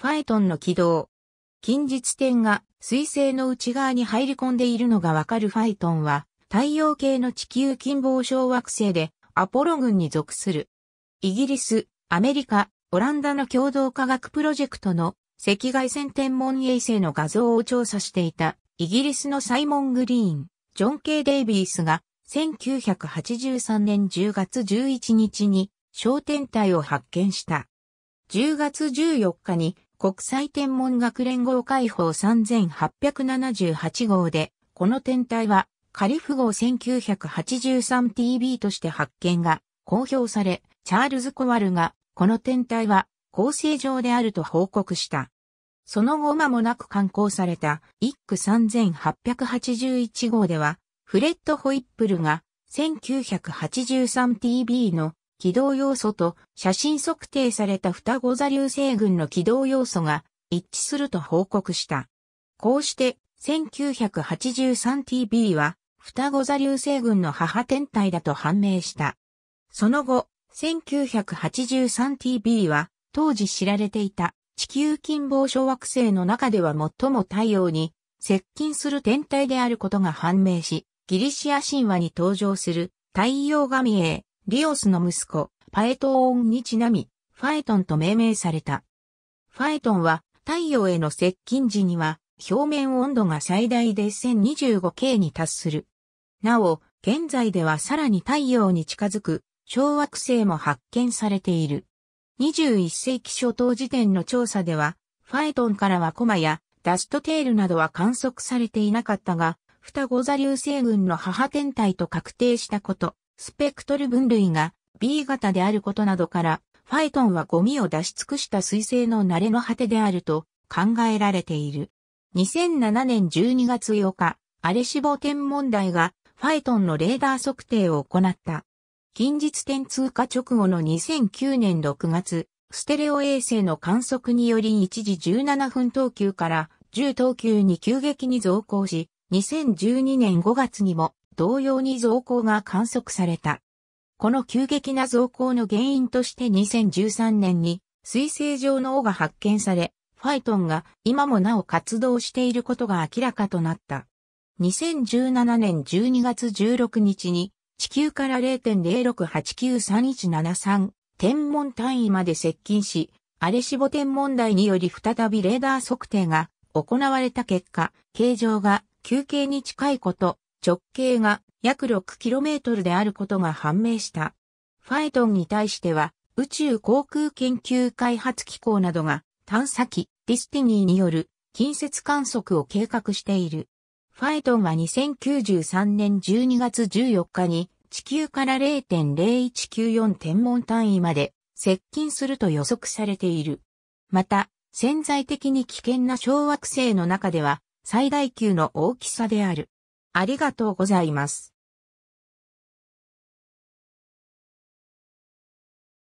ファエトンの軌道。近日点が水星の内側に入り込んでいるのがわかるファイトンは、太陽系の地球近傍小惑星でアポロ群に属する。イギリス、アメリカ、オランダの共同科学プロジェクトの赤外線天文衛星の画像を調査していたイギリスのサイモン・グリーン、ジョン・ケイ・デイビースが1983年10月11日に小天体を発見した。10月14日に国際天文学連合会放3878号で、この天体は、カリフ号 1983TB として発見が公表され、チャールズ・コワルが、この天体は、構成上であると報告した。その後間もなく刊行された、イック3881号では、フレッド・ホイップルが、1983TB の軌道要素と写真測定された双子座流星群の軌道要素が一致すると報告した。こうして 1983TB は双子座流星群の母天体だと判明した。その後、1983TB は当時知られていた地球近傍小惑星の中では最も太陽に接近する天体であることが判明し、ギリシア神話に登場する太陽神へリオスの息子、パエトーンにちなみ、ファエトンと命名された。ファエトンは太陽への接近時には表面温度が最大で 1025K に達する。なお、現在ではさらに太陽に近づく小惑星も発見されている。21世紀初頭時点の調査では、ファエトンからはコマやダストテールなどは観測されていなかったが、双子座流星群の母天体と確定したこと、スペクトル分類が B 型であることなどから、ファイトンはゴミを出し尽くした彗星の慣れの果てであると考えられている。2007年12月8日、アレシボ天文台がファイトンのレーダー測定を行った。近日点通過直後の2009年6月、ステレオ衛星の観測により一時17分等級から10等級に急激に増高し、2012年5月にも同様に増高が観測された。この急激な増高の原因として2013年に水星上の尾が発見され、ファイトンが今もなお活動していることが明らかとなった。2017年12月16日に地球から0.06893173天文単位まで接近し、アレシボ天文台により再びレーダー測定が行われた結果、形状が球形に近いこと、直径が約 6km であることが判明した。ファエトンに対しては、宇宙航空研究開発機構などが探査機ディスティニーによる近接観測を計画している。ファエトンは2093年12月14日に地球から0.0194天文単位まで接近すると予測されている。また、潜在的に危険な小惑星の中では最大級の大きさである。ありがとうございます。